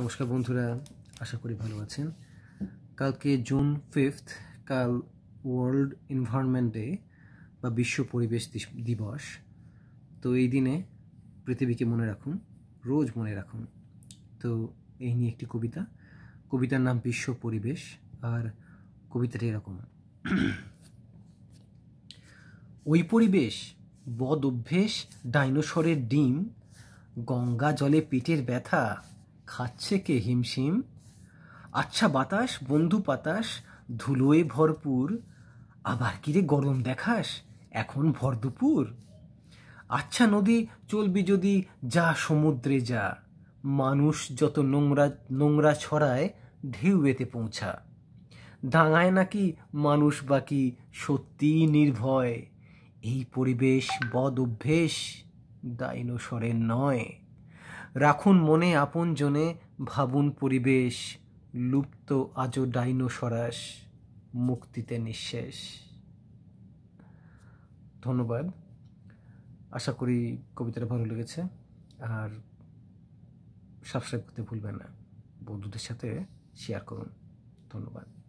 নমস্কার বন্ধুরা আশা করি ভালো আছেন কালকে জুন ফিফথ কাল ওয়ার্ল্ড এনভায়রনমেন্ট ডে বা বিশ্ব পরিবেশ দিবস তো এই দিনে পৃথিবীকে মনে রাখুন রোজ মনে রাখুন তো এই নিয়ে একটি কবিতা কবিতার নাম বিশ্ব পরিবেশ আর কবিতাটি এরকম ওই পরিবেশ বদ অভ্যেস ডাইনোসরের ডিম গঙ্গা জলে পিঠের ব্যথা খাচ্ছে কে হিমশিম আচ্ছা বাতাস বন্ধু বাতাস ধুলোয় ভরপুর আবার কিরে গরম দেখাস এখন ভর দুপুর আচ্ছা নদী চলবি যদি যা সমুদ্রে যা মানুষ যত নোংরা নোংরা ছড়ায় ঢেউ এতে পৌঁছা দাঙায় নাকি মানুষ বাকি সত্যি নির্ভয় এই পরিবেশ বদ অভ্যেস ডাইনোসরের নয় রাখুন মনে আপন জনে ভাবুন পরিবেশ লুপ্ত আজো ডাইনোসরাস মুক্তিতে নিঃশেষ ধন্যবাদ আশা করি কবিতাটা ভালো লেগেছে আর সাবস্ক্রাইব করতে ভুলবেন না বন্ধুদের সাথে শেয়ার করুন ধন্যবাদ